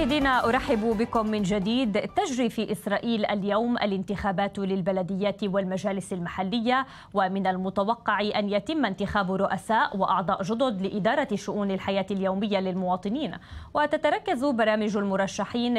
مشاهدينا ارحب بكم من جديد تجري في اسرائيل اليوم الانتخابات للبلديات والمجالس المحليه ومن المتوقع ان يتم انتخاب رؤساء واعضاء جدد لاداره شؤون الحياه اليوميه للمواطنين وتتركز برامج المرشحين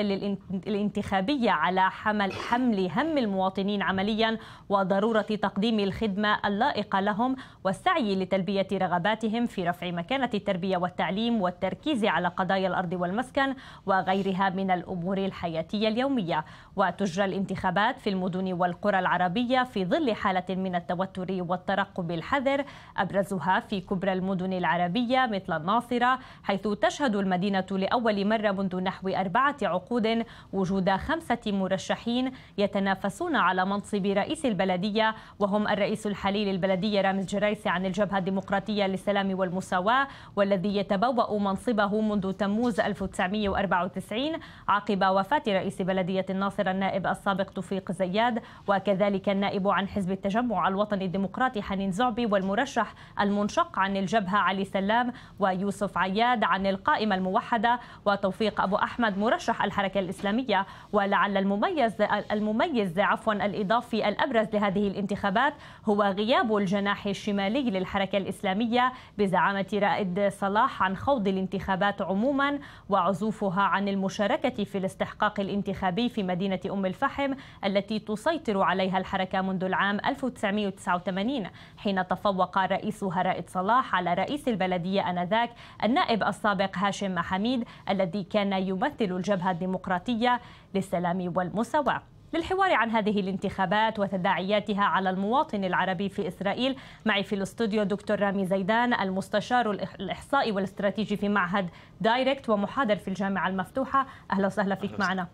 الانتخابيه على حمل حمل هم المواطنين عمليا وضروره تقديم الخدمه اللائقه لهم والسعي لتلبيه رغباتهم في رفع مكانه التربيه والتعليم والتركيز على قضايا الارض والمسكن وغيرها وغيرها من الأمور الحياتية اليومية وتجرى الانتخابات في المدن والقرى العربية في ظل حالة من التوتر والترقب الحذر أبرزها في كبرى المدن العربية مثل الناصرة حيث تشهد المدينة لأول مرة منذ نحو أربعة عقود وجود خمسة مرشحين يتنافسون على منصب رئيس البلدية وهم الرئيس الحالي للبلدية رامز جريسي عن الجبهة الديمقراطية للسلام والمساواة والذي يتبوأ منصبه منذ تموز 1994 1990 عقب وفاة رئيس بلدية الناصر النائب السابق توفيق زياد وكذلك النائب عن حزب التجمع الوطني الديمقراطي حنين زعبي والمرشح المنشق عن الجبهة علي سلام ويوسف عياد عن القائمة الموحدة وتوفيق أبو أحمد مرشح الحركة الإسلامية ولعل المميز المميز عفوا الإضافي الأبرز لهذه الانتخابات هو غياب الجناح الشمالي للحركة الإسلامية بزعامة رائد صلاح عن خوض الانتخابات عموما وعزوفها عن عن المشاركة في الاستحقاق الانتخابي في مدينة أم الفحم التي تسيطر عليها الحركة منذ العام 1989 حين تفوق الرئيس رائد صلاح على رئيس البلدية أنذاك النائب السابق هاشم محميد الذي كان يمثل الجبهة الديمقراطية للسلام والمساواة للحوار عن هذه الانتخابات وتداعياتها على المواطن العربي في إسرائيل معي في الاستوديو دكتور رامي زيدان المستشار الإحصائي والاستراتيجي في معهد دايركت ومحاضر في الجامعة المفتوحة أهلا وسهلا فيك معنا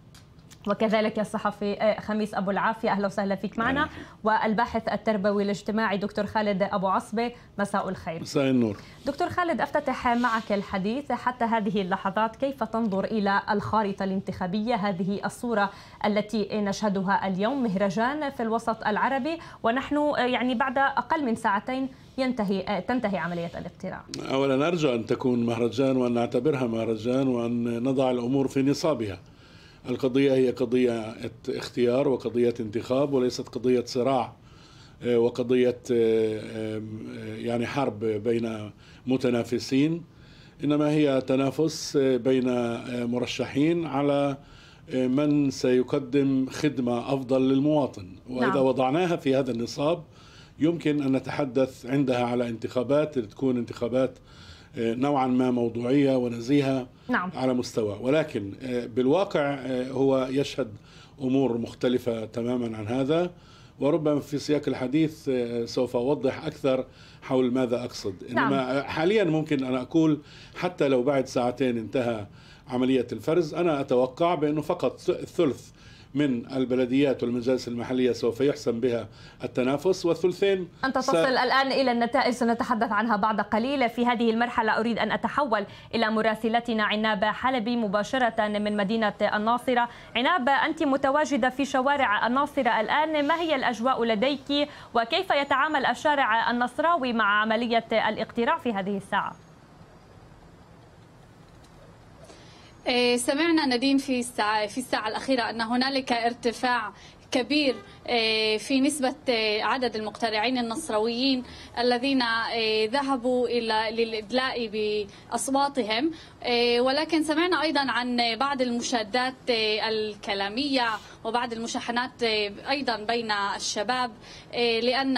وكذلك يا الصحفي آه، خميس ابو العافيه اهلا وسهلا فيك معنا والباحث التربوي الاجتماعي دكتور خالد ابو عصبه مساء الخير مساء النور دكتور خالد افتتح معك الحديث حتى هذه اللحظات كيف تنظر الى الخارطه الانتخابيه هذه الصوره التي نشهدها اليوم مهرجان في الوسط العربي ونحن آه، يعني بعد اقل من ساعتين ينتهي آه، تنتهي عمليه الاقتراع. اولا ارجو ان تكون مهرجان وان نعتبرها مهرجان وان نضع الامور في نصابها. القضية هي قضية اختيار وقضية انتخاب وليست قضية صراع آه، وقضية آه، يعني حرب بين متنافسين إنما هي تنافس آه، بين مرشحين على من سيقدم خدمة أفضل للمواطن نعم. وإذا نعم. وضعناها في هذا النصاب يمكن أن نتحدث عندها على انتخابات تكون انتخابات آه، نوعا ما موضوعيه ونزيهه نعم. على مستوى ولكن آه، بالواقع آه، هو يشهد امور مختلفه تماما عن هذا وربما في سياق الحديث سوف اوضح اكثر حول ماذا اقصد نعم. انما نعم. حاليا ممكن أن اقول حتى لو بعد ساعتين انتهى عمليه الفرز انا اتوقع بانه فقط ثلث من البلديات والمجالس المحلية سوف يحسن بها التنافس والثلثين أنت تصل س... الآن إلى النتائج سنتحدث عنها بعد قليل في هذه المرحلة أريد أن أتحول إلى مراسلتنا عنابة حلبي مباشرة من مدينة الناصرة عنابة أنت متواجدة في شوارع الناصرة الآن ما هي الأجواء لديك وكيف يتعامل الشارع النصراوي مع عملية الاقتراع في هذه الساعة؟ إيه، سمعنا نديم في الساعة في الساعة الأخيرة أن هنالك ارتفاع كبير آه، في نسبة آه، عدد المقترعين النصرويين الذين آه، ذهبوا إلى للإدلاء بأصواتهم ولكن سمعنا أيضا عن بعض المشادات الكلامية وبعض المشاحنات أيضا بين الشباب لأن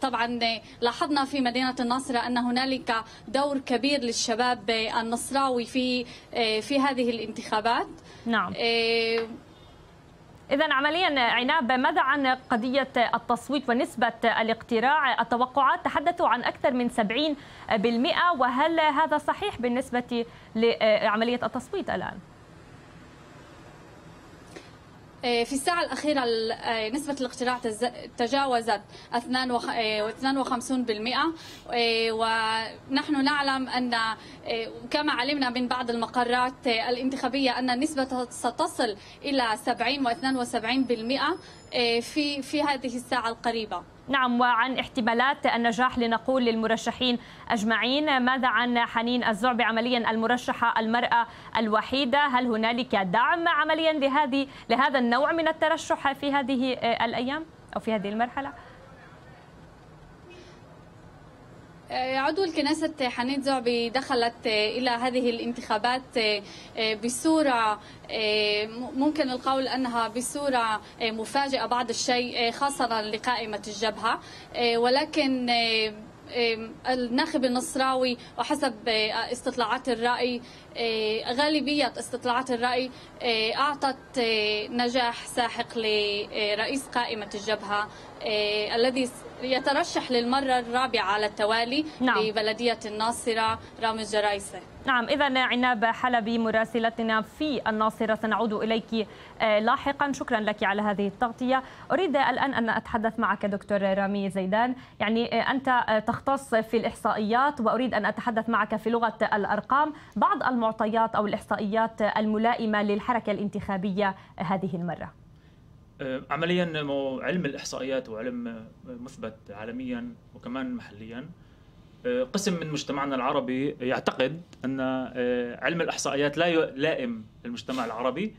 طبعا لاحظنا في مدينة الناصرة أن هنالك دور كبير للشباب النصراوي في في هذه الانتخابات نعم إذا عمليا عناب ماذا عن قضية التصويت ونسبة الاقتراع؟ التوقعات تحدثوا عن أكثر من 70% وهل هذا صحيح بالنسبة لعملية التصويت الآن؟ آه، في الساعة الأخيرة آه، نسبة الاقتراع تجاوزت 52% آه، ونحن نعلم أن كما علمنا من بعض المقرات الانتخابية أن النسبة ستصل إلى 70 و 72% في في هذه الساعة القريبة نعم وعن احتمالات النجاح لنقول للمرشحين أجمعين ماذا عن حنين الزعبي عمليا المرشحة المرأة الوحيدة هل هنالك دعم عمليا لهذه لهذا النوع من الترشح في هذه آه، الأيام أو في هذه المرحلة؟ آه، عضو الكنيسة حنيت زعبي دخلت آه، إلى هذه الانتخابات آه، بصورة ممكن القول أنها بصورة مفاجئة بعض الشيء خاصة لقائمة الجبهة ولكن الناخب النصراوي وحسب استطلاعات الرأي غالبية استطلاعات الرأي أعطت نجاح ساحق لرئيس قائمة الجبهة آه، الذي يترشح للمرة الرابعة على التوالي نعم. لبلدية الناصرة رامز جرايسة نعم إذا عناب حلبي مراسلتنا في الناصرة سنعود إليك آه، لاحقا شكرا لك على هذه التغطية أريد الآن أن أتحدث معك دكتور رامي زيدان يعني آه، أنت تختص في الإحصائيات وأريد أن أتحدث معك في لغة الأرقام بعض المعطيات أو الإحصائيات الملائمة للحركة الانتخابية هذه المرة آه، عمليا علم الاحصائيات وعلم آه، مثبت عالميا وكمان محليا آه، قسم من مجتمعنا العربي يعتقد ان علم الاحصائيات لا يلائم المجتمع العربي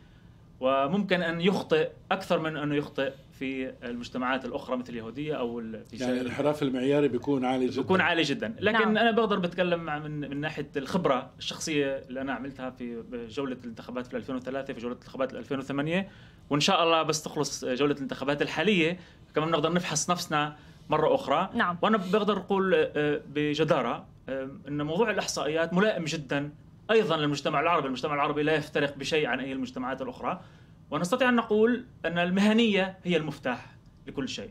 وممكن ان يخطئ اكثر من انه يخطئ في المجتمعات الاخرى مثل اليهوديه او في يعني الانحراف المعياري بيكون عالي جدا بيكون عالي جدا نعم. لكن نعم. انا بقدر بتكلم من من ناحيه الخبره الشخصيه اللي انا عملتها في جوله الانتخابات في 2003 في جوله الانتخابات 2008 وان شاء الله بس تخلص جوله الانتخابات الحاليه كمان بنقدر نفحص نفسنا مره اخرى نعم. وانا بقدر اقول آه، بجداره آه، ان موضوع الاحصائيات ملائم جدا ايضا للمجتمع العربي المجتمع العربي لا يفترق بشيء عن اي المجتمعات الاخرى ونستطيع ان نقول ان المهنيه هي المفتاح لكل شيء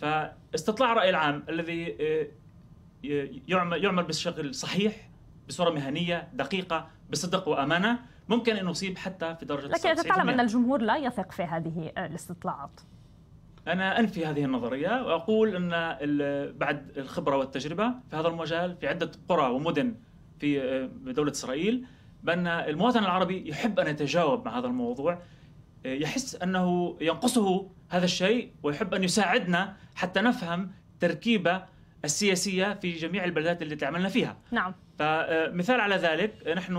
فاستطلاع الراي العام الذي آه، يعمل يعمل بشكل صحيح بصوره مهنيه دقيقه بصدق وامانه ممكن انه يصيب حتى في درجه لكن انت تعلم ان الجمهور لا يثق في هذه آه، الاستطلاعات انا انفي هذه النظريه واقول ان بعد الخبره والتجربه في هذا المجال في عده قرى ومدن في آه، دوله اسرائيل بان المواطن العربي يحب ان يتجاوب مع هذا الموضوع آه، يحس انه ينقصه هذا الشيء ويحب ان يساعدنا حتى نفهم تركيبه السياسية في جميع البلدات التي عملنا فيها نعم فمثال على ذلك نحن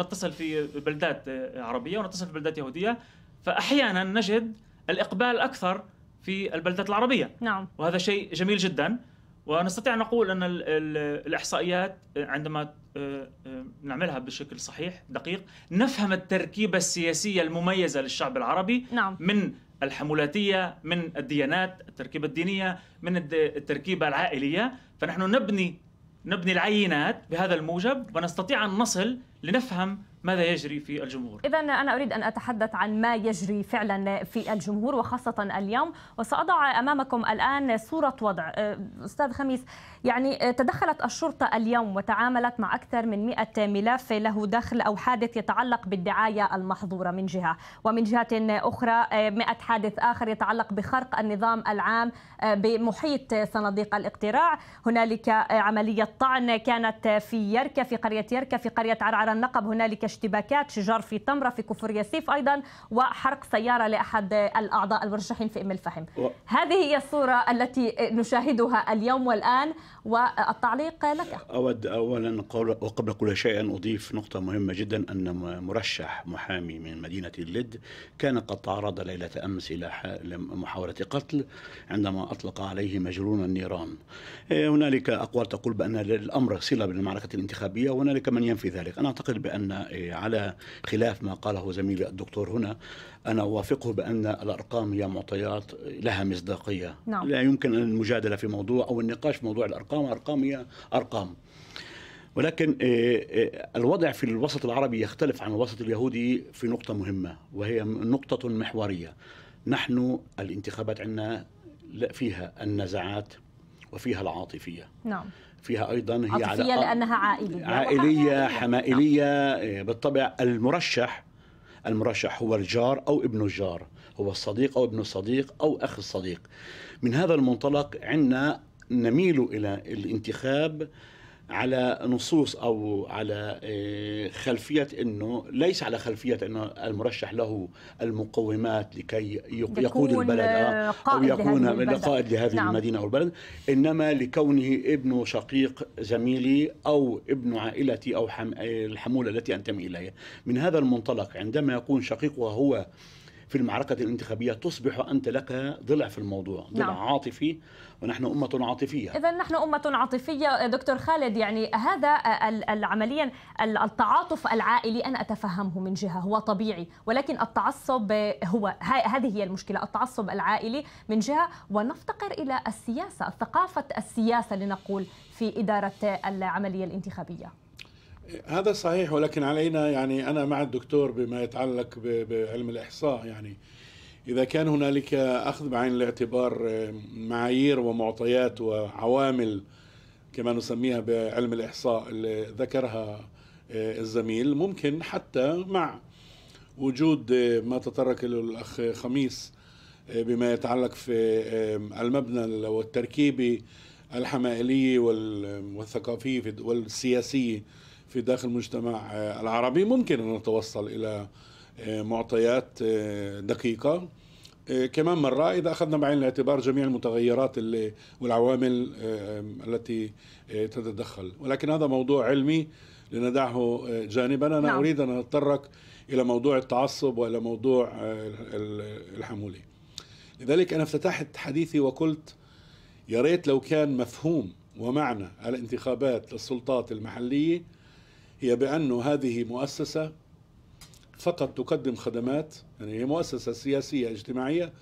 نتصل في بلدات آه، عربية ونتصل في بلدات يهودية فأحيانا نجد الإقبال أكثر في البلدات العربية نعم وهذا شيء جميل جدا ونستطيع أن نقول أن الإحصائيات آه، عندما آه، نعملها بشكل صحيح دقيق نفهم التركيبة السياسية المميزة للشعب العربي نعم. من الحمولاتية من الديانات التركيبة الدينية من التركيبة العائلية فنحن نبني نبني العينات بهذا الموجب ونستطيع أن نصل لنفهم ماذا يجري في الجمهور إذا أنا أريد أن أتحدث عن ما يجري فعلا في الجمهور وخاصة اليوم وسأضع أمامكم الآن صورة وضع آه، أستاذ خميس يعني آه، تدخلت الشرطة اليوم وتعاملت مع أكثر من 100 ملف له دخل أو حادث يتعلق بالدعاية المحظورة من جهة ومن جهة أخرى 100 آه، حادث آخر يتعلق بخرق النظام العام بمحيط صناديق الاقتراع هنالك عملية طعن كانت في يركة في قرية يركة في قرية عرعر النقب هنالك اشتباكات شجار في تمره في كفر ياسيف أيضا وحرق سيارة لأحد الأعضاء المرشحين في أم الفحم و... هذه هي الصورة التي نشاهدها اليوم والآن والتعليق لك أود أولا قول وقبل كل شيء أضيف نقطة مهمة جدا أن مرشح محامي من مدينة اللد كان قد تعرض ليلة أمس إلى محاولة قتل عندما أطلق عليه مجرون النيران إيه، هنالك أقوال تقول بأن الأمر صلة بالمعركة الانتخابية وهنالك من ينفي ذلك أنا أعتقد بأن إيه، على خلاف ما قاله زميلي الدكتور هنا أنا أوافقه بأن الأرقام هي معطيات لها مصداقية نعم. لا يمكن المجادلة في موضوع أو النقاش في موضوع الأرقام أرقام هي أرقام ولكن آه، آه، الوضع في الوسط العربي يختلف عن الوسط اليهودي في نقطة مهمة وهي نقطة محورية نحن الانتخابات عندنا فيها النزعات وفيها العاطفية نعم فيها ايضا هي على لانها عائليه عائليه حمائليه آه، بالطبع المرشح المرشح هو الجار او ابن الجار هو الصديق او ابن الصديق او اخ الصديق من هذا المنطلق عندنا نميل الى الانتخاب على نصوص او على آه، خلفيه انه ليس على خلفيه انه المرشح له المقومات لكي يقود البلد آه، آه، او يكون قائد لهذه نعم. المدينه او البلد انما لكونه ابن شقيق زميلي او ابن عائلتي او الحموله التي انتمي اليها من هذا المنطلق عندما يكون شقيق وهو في المعركة الانتخابية تصبح أنت لك ضلع في الموضوع ضلع نعم. عاطفي ونحن أمة عاطفية إذا نحن أمة عاطفية دكتور خالد يعني هذا عمليا التعاطف العائلي أنا أتفهمه من جهة هو طبيعي ولكن التعصب هو هذه هي المشكلة التعصب العائلي من جهة ونفتقر إلى السياسة ثقافة السياسة لنقول في إدارة العملية الانتخابية هذا صحيح ولكن علينا يعني انا مع الدكتور بما يتعلق بعلم الاحصاء يعني اذا كان هنالك اخذ بعين الاعتبار معايير ومعطيات وعوامل كما نسميها بعلم الاحصاء اللي ذكرها آه، الزميل ممكن حتى مع وجود آه، ما تطرق له الاخ خميس آه، بما يتعلق في المبنى والتركيبي الحمائليه والثقافيه والسياسيه في داخل المجتمع آه، العربي ممكن أن نتوصل إلى آه، معطيات آه، دقيقة كمان مرة إذا أخذنا بعين الاعتبار جميع المتغيرات والعوامل التي تتدخل ولكن هذا موضوع علمي لندعه جانبا أنا نعم. أريد أن أتطرق إلى موضوع التعصب وإلى موضوع الحمولة لذلك أنا افتتحت حديثي وقلت يا ريت لو كان مفهوم ومعنى الانتخابات للسلطات المحلية هي بأنه هذه مؤسسة فقط تقدم خدمات يعني هي مؤسسة سياسية اجتماعية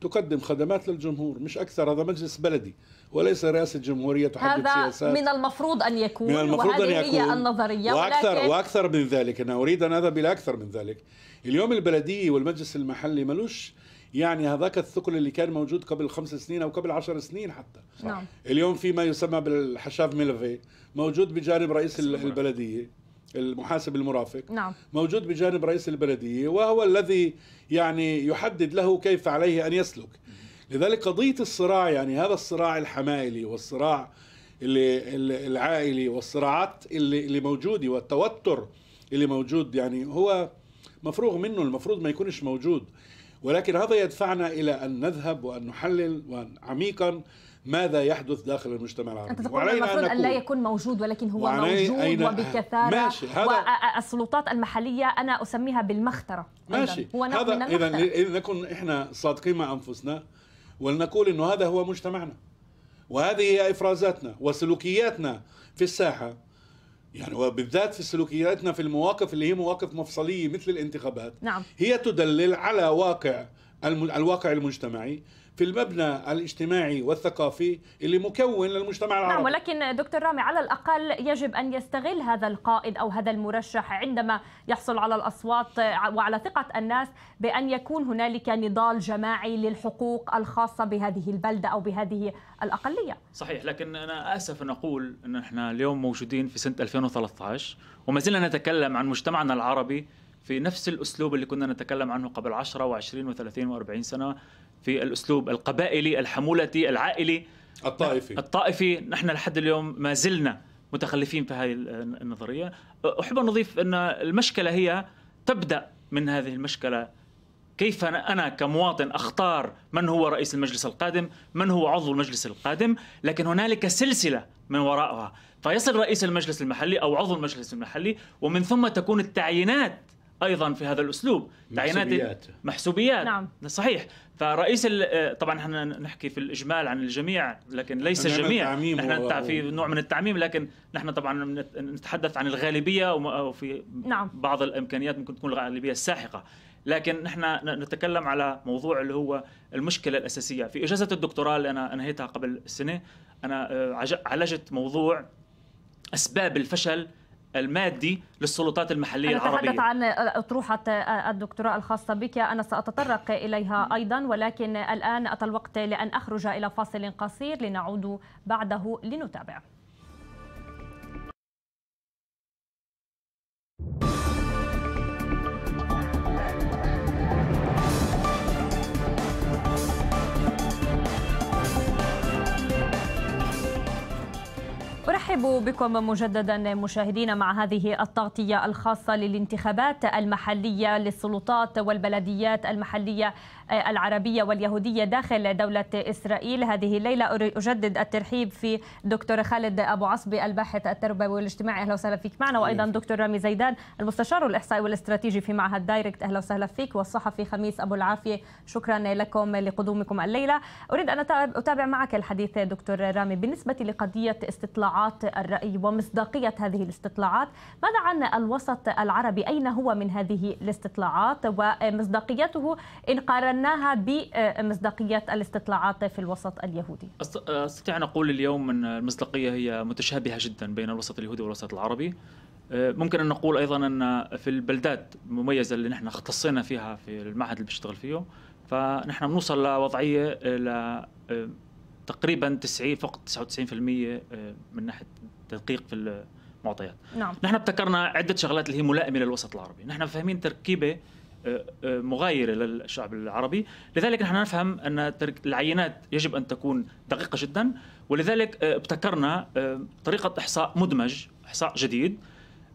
تقدم خدمات للجمهور مش أكثر هذا مجلس بلدي وليس رئاسة الجمهورية تحدد هذا سياسات من المفروض أن يكون من المفروض أن يكون هي النظرية وأكثر, ولكن... وأكثر من ذلك أنا أريد أن أذهب إلى أكثر من ذلك اليوم البلدي والمجلس المحلي ملوش يعني هذاك الثقل اللي كان موجود قبل خمس سنين او قبل عشر سنين حتى نعم. اليوم في ما يسمى بالحشاف ميلفي موجود بجانب رئيس البلديه المحاسب المرافق نعم. موجود بجانب رئيس البلدية وهو الذي يعني يحدد له كيف عليه أن يسلك لذلك قضية الصراع يعني هذا الصراع الحمائلي والصراع اللي العائلي والصراعات اللي, اللي موجودة والتوتر اللي موجود يعني هو مفروغ منه المفروض ما يكونش موجود ولكن هذا يدفعنا إلى أن نذهب وأن نحلل وأن عميقا ماذا يحدث داخل المجتمع العربي أنت تقول المفروض أن, أن لا يكون موجود ولكن هو موجود أين وبكثارة ماشي هذا والسلطات المحلية أنا أسميها بالمخترة ماشي هو هذا إذا إذا نكون إحنا صادقين مع أنفسنا ولنقول أنه هذا هو مجتمعنا وهذه هي إفرازاتنا وسلوكياتنا في الساحة يعني وبالذات في سلوكياتنا في المواقف اللي هي مواقف مفصلية مثل الانتخابات نعم. هي تدلل على واقع الواقع المجتمعي في المبنى الاجتماعي والثقافي اللي مكون للمجتمع العربي نعم ولكن دكتور رامي على الأقل يجب أن يستغل هذا القائد أو هذا المرشح عندما يحصل على الأصوات وعلى ثقة الناس بأن يكون هنالك نضال جماعي للحقوق الخاصة بهذه البلدة أو بهذه الأقلية صحيح لكن أنا آسف أن أقول أن احنا اليوم موجودين في سنة 2013 وما زلنا نتكلم عن مجتمعنا العربي في نفس الأسلوب اللي كنا نتكلم عنه قبل 10 و20 و30 و40 سنة في الاسلوب القبائلي الحمولتي العائلي الطائفي نعم، الطائفي نحن لحد اليوم ما زلنا متخلفين في هذه النظريه احب ان اضيف ان المشكله هي تبدا من هذه المشكله كيف انا كمواطن اختار من هو رئيس المجلس القادم، من هو عضو المجلس القادم، لكن هنالك سلسله من وراءها، فيصل رئيس المجلس المحلي او عضو المجلس المحلي ومن ثم تكون التعيينات ايضا في هذا الاسلوب تعيينات محسوبيات نعم صحيح فرئيس طبعا احنا نحكي في الاجمال عن الجميع لكن ليس نعم، الجميع نحن في نوع من التعميم لكن نحن طبعا نتحدث عن الغالبيه وفي نعم. بعض الامكانيات ممكن تكون الغالبيه الساحقه لكن نحن نتكلم على موضوع اللي هو المشكله الاساسيه في اجازه الدكتوراه اللي انا انهيتها قبل سنه انا آه، عالجت موضوع اسباب الفشل المادي للسلطات المحلية أنا العربية نتحدث عن أطروحة الدكتوراه الخاصة بك أنا سأتطرق إليها أيضا ولكن الآن أتى الوقت لأن أخرج إلى فاصل قصير لنعود بعده لنتابع نرحب بكم مجددا مشاهدينا مع هذه التغطية الخاصة للانتخابات المحلية للسلطات والبلديات المحلية العربية واليهودية داخل دولة إسرائيل هذه الليلة أجدد الترحيب في دكتور خالد أبو عصبي الباحث التربوي والاجتماعي أهلا وسهلا فيك معنا وأيضا دكتور رامي زيدان المستشار الإحصائي والاستراتيجي في معهد دايركت أهلا وسهلا فيك والصحفي خميس أبو العافية شكرا لكم لقدومكم الليلة أريد أن أتابع معك الحديث دكتور رامي بالنسبة لقضية استطلاعات الرأي ومصداقية هذه الاستطلاعات ماذا عن الوسط العربي أين هو من هذه الاستطلاعات ومصداقيته إن قارنا تتبناها بمصداقية الاستطلاعات في الوسط اليهودي أستطيع أن أقول اليوم أن المصداقية هي متشابهة جدا بين الوسط اليهودي والوسط العربي أه، ممكن أن نقول أيضا أن في البلدات المميزة اللي نحن اختصينا فيها في المعهد اللي بشتغل فيه فنحن بنوصل لوضعية ل أه، تقريبا 90 فوق 99% أه، من ناحية تدقيق في المعطيات نعم. نحن ابتكرنا عدة شغلات اللي هي ملائمة للوسط العربي نحن فاهمين تركيبة مغايرة للشعب العربي لذلك نحن نفهم أن العينات يجب أن تكون دقيقة جدا ولذلك آه، ابتكرنا آه، طريقة إحصاء مدمج إحصاء جديد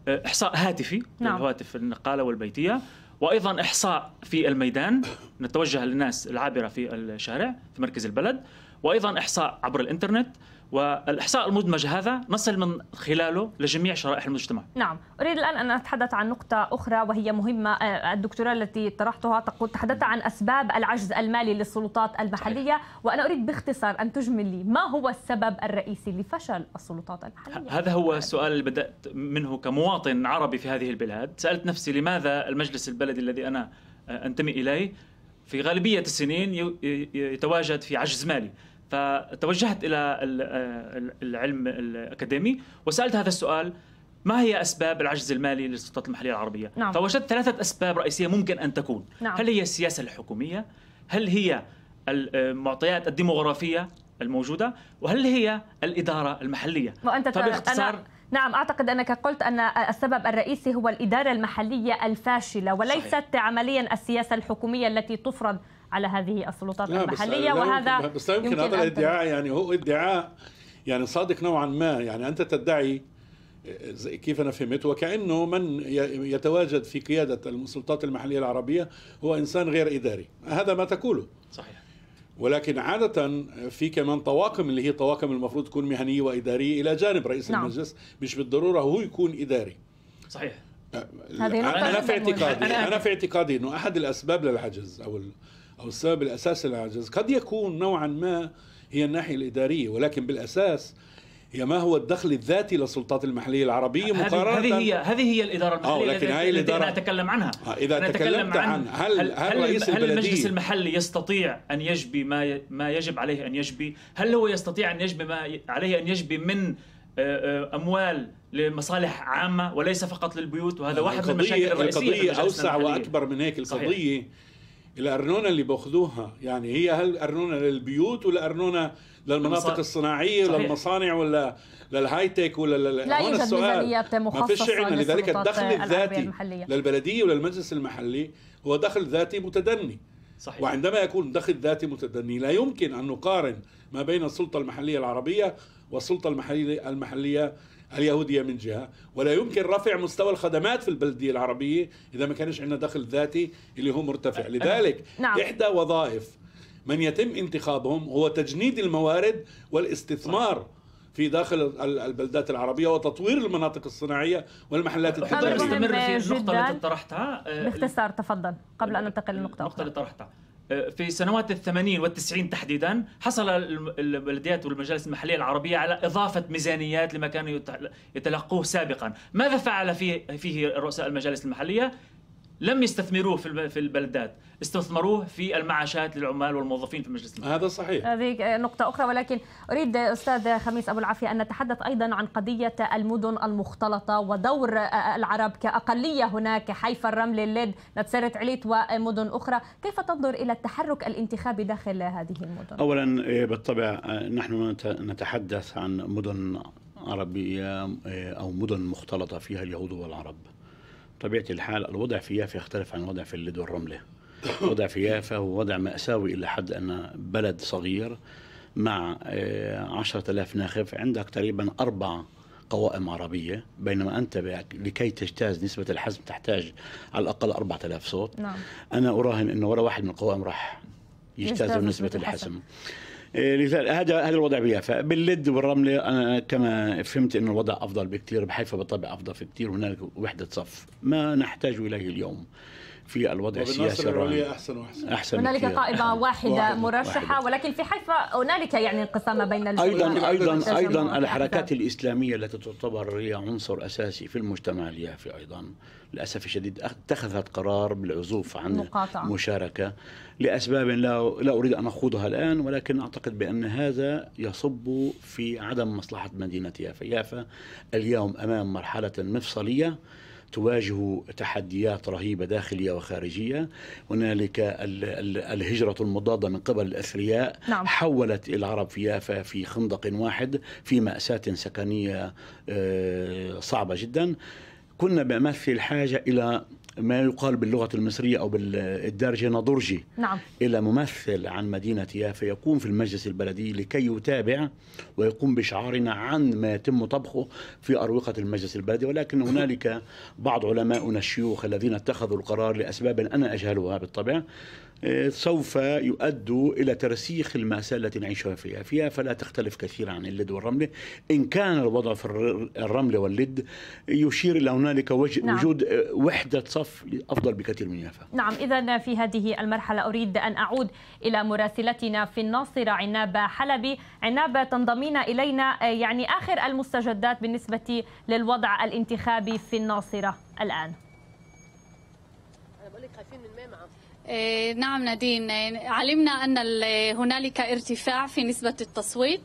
آه، إحصاء هاتفي نعم. يعني الهواتف النقالة والبيتية وايضا احصاء في الميدان نتوجه للناس العابره في الشارع في مركز البلد وايضا احصاء عبر الانترنت والاحصاء المدمج هذا نصل من خلاله لجميع شرائح المجتمع. نعم، اريد الان ان اتحدث عن نقطه اخرى وهي مهمه آه، الدكتوره التي طرحتها تقول تحدثت عن اسباب العجز المالي للسلطات المحليه صحيح. وانا اريد باختصار ان تجمل لي ما هو السبب الرئيسي لفشل السلطات المحليه؟ هذا هو السؤال اللي بدات منه كمواطن عربي في هذه البلاد، سالت نفسي لماذا المجلس البلدي الذي انا آه، انتمي اليه في غالبيه السنين يتواجد في عجز مالي فتوجهت الى العلم الاكاديمي وسالت هذا السؤال ما هي اسباب العجز المالي للسلطات المحليه العربيه؟ نعم. فوجدت ثلاثه اسباب رئيسيه ممكن ان تكون، نعم. هل هي السياسه الحكوميه؟ هل هي المعطيات الديموغرافيه الموجوده؟ وهل هي الاداره المحليه؟ وانت فباختصار أنا... نعم أعتقد أنك قلت أن السبب الرئيسي هو الإدارة المحلية الفاشلة وليست صحيح. عمليا السياسة الحكومية التي تفرض على هذه السلطات المحلية بس وهذا بس يمكن, يمكن هذا الادعاء يعني هو ادعاء يعني صادق نوعا ما يعني أنت تدعي كيف انا فهمت وكانه من يتواجد في قياده السلطات المحليه العربيه هو انسان غير اداري هذا ما تقوله صحيح ولكن عادة في كمان طواقم اللي هي طواقم المفروض تكون مهنية وإدارية إلى جانب رئيس نعم. المجلس مش بالضرورة هو يكون إداري صحيح أه، أنا في اعتقادي أنا في اعتقادي أنه أحد الأسباب للعجز أو أو السبب الأساسي للعجز قد يكون نوعا ما هي الناحية الإدارية ولكن بالأساس هي ما هو الدخل الذاتي للسلطات المحلية العربية مقارنة هذه هي هذه هي الإدارة المحلية لكن هي الإدارة أنا أتكلم عنها آه، إذا أنا تكلمت عن, عن هل هل, هل رئيس هل المجلس المحلي يستطيع أن يجبي ما ما يجب عليه أن يجبي؟ هل هو يستطيع أن يجبي ما عليه أن يجبي من آه، آه، أموال لمصالح عامة وليس فقط للبيوت وهذا واحد من المشاكل الرئيسية القضية أوسع وأكبر من هيك القضية صحيح. الارنونه اللي باخذوها يعني هي هل ارنونه للبيوت ولا ارنونه للمناطق الصناعيه صحيح. للمصانع ولا للهاي تك ولا لل... لا يوجد السؤال ما فيش عندنا لذلك الدخل الذاتي للبلديه وللمجلس المحلي هو دخل ذاتي متدني صحيح. وعندما يكون دخل ذاتي متدني لا يمكن ان نقارن ما بين السلطه المحليه العربيه والسلطه المحليه المحليه اليهودية من جهة ولا يمكن رفع مستوى الخدمات في البلدية العربية إذا ما كانش عندنا دخل ذاتي اللي هو مرتفع أه، لذلك أه، نعم. إحدى وظائف من يتم انتخابهم هو تجنيد الموارد والاستثمار في داخل البلدات العربية وتطوير المناطق الصناعية والمحلات التجارية نستمر في النقطة التي طرحتها آه، باختصار تفضل قبل أن ننتقل للنقطة النقطة اللي طرحتها في سنوات الثمانين والتسعين تحديدا حصل البلديات والمجالس المحلية العربية على إضافة ميزانيات لما كانوا يتلقوه سابقا ماذا فعل فيه, فيه رؤساء المجالس المحلية لم يستثمروه في في البلدات استثمروه في المعاشات للعمال والموظفين في مجلس هذا صحيح هذه نقطة أخرى ولكن أريد أستاذ خميس أبو العافية أن نتحدث أيضا عن قضية المدن المختلطة ودور العرب كأقلية هناك حيفا الرمل اللد نتسرت عليت ومدن أخرى كيف تنظر إلى التحرك الانتخابي داخل هذه المدن؟ أولا إيه، بالطبع نحن نتحدث عن مدن عربية إيه، أو مدن مختلطة فيها اليهود والعرب طبيعة الحال الوضع في يافا يختلف عن الوضع في اللد والرملة وضع في يافا هو وضع مأساوي إلى حد أن بلد صغير مع آه، عشرة آلاف ناخب عندك تقريبا أربع قوائم عربية بينما أنت لكي تجتاز نسبة الحزم تحتاج على الأقل 4000 صوت نعم. أنا أراهن أنه ولا واحد من القوائم راح يجتاز نسبة الحزم, الحزم. إيه، هذا هذا الوضع بيافا باللد والرمله انا كما فهمت انه الوضع افضل بكثير بحيفا بالطبع افضل بكثير هناك وحده صف ما نحتاج اليه اليوم في الوضع السياسي العليا احسن واحسن احسن هنالك قائمه واحده مرشحه ولكن في حيفا هنالك يعني انقسام بين ايضا ايضا ايضا الحركات الاسلاميه التي تعتبر هي عنصر اساسي في المجتمع اليافي ايضا للاسف الشديد اتخذت قرار بالعزوف عن مقاطعة. المشاركه لاسباب لا لا اريد ان اخوضها الان ولكن اعتقد بان هذا يصب في عدم مصلحه مدينه يافا، يافا اليوم امام مرحله مفصليه تواجه تحديات رهيبة داخلية وخارجية هنالك الهجرة المضادة من قبل الأثرياء نعم. حولت العرب في يافا في خندق واحد في مأساة سكنية آه، صعبة جدا كنا بأمثل الحاجة إلى ما يقال باللغة المصرية أو بالدارجة نضرجي نعم. إلى ممثل عن مدينة يافا يكون في المجلس البلدي لكي يتابع ويقوم بشعارنا عن ما يتم طبخه في أروقة المجلس البلدي ولكن هنالك بعض علماؤنا الشيوخ الذين اتخذوا القرار لأسباب أنا أجهلها بالطبع آه، سوف يؤدوا إلى ترسيخ المأساة التي نعيشها فيها فيها فلا تختلف كثيرا عن اللد والرملة إن كان الوضع في الرملة واللد يشير إلى هنالك نعم. وجود آه، وحدة صف أفضل بكثير من يافا نعم إذا في هذه المرحلة أريد أن أعود إلى مراسلتنا في الناصرة عنابة حلبي عنابة تنضمين إلينا آه، يعني آخر المستجدات بالنسبة للوضع الانتخابي في الناصرة الآن خايفين من إيه، نعم نادين إيه، علمنا أن هنالك ارتفاع في نسبة التصويت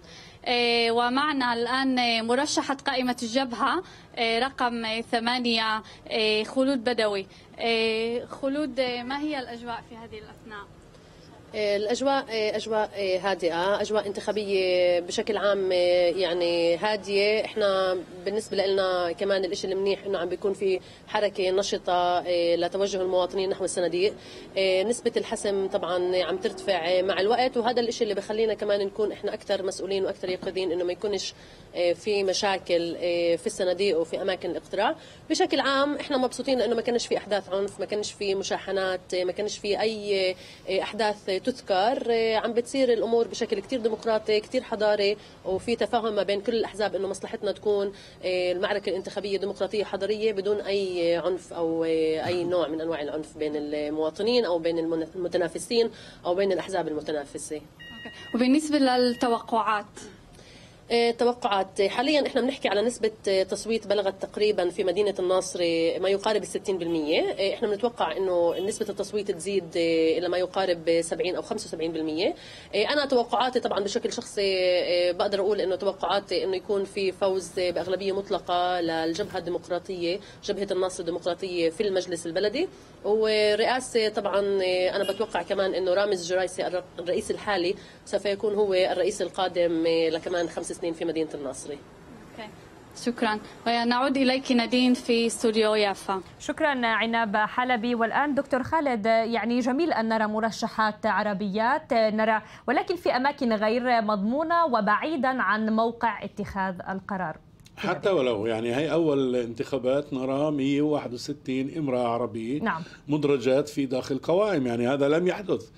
إيه، ومعنا الآن مرشحة قائمة الجبهة رقم ثمانية خلود بدوي خلود ما هي الأجواء في هذه الأثناء؟ الأجواء أجواء هادئة أجواء انتخابية بشكل عام يعني هادية إحنا بالنسبة لنا كمان الشيء المنيح إنه عم بيكون في حركة نشطة إيه، لتوجه المواطنين نحو الصناديق إيه، نسبة الحسم طبعا عم ترتفع مع الوقت وهذا الشيء اللي بخلينا كمان نكون إحنا أكثر مسؤولين وأكثر يقظين إنه ما يكونش آه، في مشاكل آه، في الصناديق وفي اماكن الاقتراع بشكل عام احنا مبسوطين لانه ما كانش في احداث عنف ما كانش في مشاحنات آه، ما كانش في اي احداث تذكر عم بتصير الامور بشكل كثير ديمقراطي كثير حضاري وفي تفاهم ما بين كل الاحزاب انه مصلحتنا تكون المعركه الانتخابيه ديمقراطيه حضاريه بدون اي عنف او اي نوع من انواع العنف بين المواطنين او بين المتنافسين او بين الاحزاب المتنافسه وبالنسبه للتوقعات إيه، توقعات حاليا احنا بنحكي على نسبة إيه، تصويت بلغت تقريبا في مدينة الناصر ما يقارب ال 60% إيه، احنا بنتوقع انه نسبة التصويت تزيد الى ما يقارب 70 او 75% انا توقعاتي طبعا بشكل شخصي بقدر اقول انه توقعاتي انه يكون في فوز باغلبية مطلقة للجبهة الديمقراطية جبهة الناصر الديمقراطية في المجلس البلدي ورئاسة طبعا انا بتوقع كمان انه رامز جرايسي الرئيس الحالي سوف يكون هو الرئيس القادم لكمان خمس سنين سنين في مدينة الناصري شكرا ونعود آه، إليك نادين في استوديو يافا شكرا عناب حلبي والآن دكتور خالد يعني جميل أن نرى مرشحات عربيات آه، نرى ولكن في أماكن غير مضمونة وبعيدا عن موقع اتخاذ القرار حتى ولو يعني هي أول انتخابات نرى 161 امرأة عربية نعم. مدرجات في داخل قوائم يعني هذا لم يحدث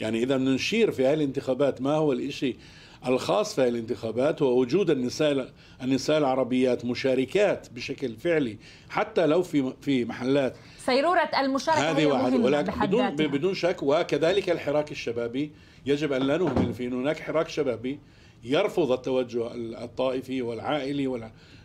يعني إذا نشير في هذه الانتخابات ما هو الإشي الخاص في الانتخابات هو وجود النساء النساء العربيات مشاركات بشكل فعلي حتى لو في في محلات سيرورة المشاركة هذه واحدة ولكن بدون بدون شك وكذلك الحراك الشبابي يجب أن لا نهمل في هناك حراك شبابي يرفض التوجه الطائفي والعائلي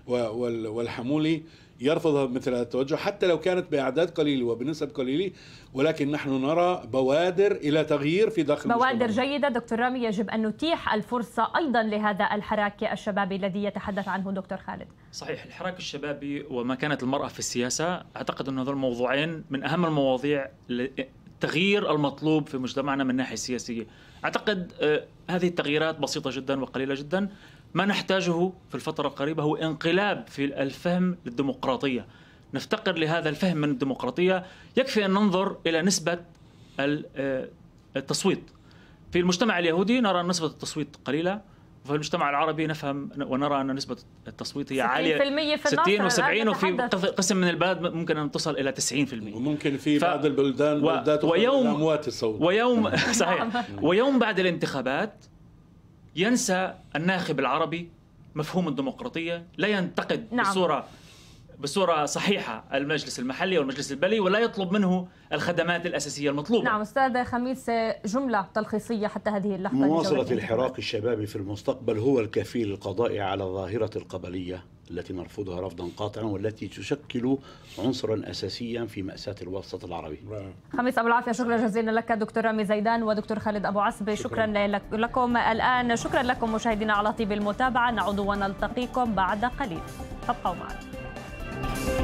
والحمولي يرفض مثل هذا التوجه حتى لو كانت بأعداد قليلة وبنسب قليلة ولكن نحن نرى بوادر إلى تغيير في داخل بوادر المجتمع. جيدة دكتور رامي يجب أن نتيح الفرصة أيضا لهذا الحراك الشبابي الذي يتحدث عنه دكتور خالد صحيح الحراك الشبابي ومكانة المرأة في السياسة أعتقد أن هذول الموضوعين من أهم المواضيع التغيير المطلوب في مجتمعنا من الناحية السياسية أعتقد آه، هذه التغييرات بسيطة جدا وقليلة جدا ما نحتاجه في الفترة القريبة هو انقلاب في الفهم للديمقراطية نفتقر لهذا الفهم من الديمقراطية يكفي أن ننظر إلى نسبة آه، التصويت في المجتمع اليهودي نرى أن نسبة التصويت قليلة وفي المجتمع العربي نفهم ونرى أن نسبة التصويت هي عالية في 60 و70 وفي قسم من البلد ممكن أن تصل إلى 90% وممكن في ف... بعض البلدان و... ويوم أموات الصوت ويوم صحيح نعم. ويوم بعد الانتخابات ينسى الناخب العربي مفهوم الديمقراطيه لا ينتقد نعم. بصوره بصوره صحيحه المجلس المحلي والمجلس البلدي ولا يطلب منه الخدمات الاساسيه المطلوبه. نعم استاذ خميس جمله تلخيصيه حتى هذه اللحظه مواصله الحراك الشبابي في المستقبل هو الكفيل القضاء على ظاهره القبليه التي نرفضها رفضا قاطعا والتي تشكل عنصرا اساسيا في ماساه الوسط العربي. نعم. خميس ابو العافيه شكرا جزيلا لك دكتور رامي زيدان ودكتور خالد ابو عصبي شكرا, شكرا لكم الان شكرا لكم مشاهدينا على طيب المتابعه نعود ونلتقيكم بعد قليل. ابقوا معنا. Thank you.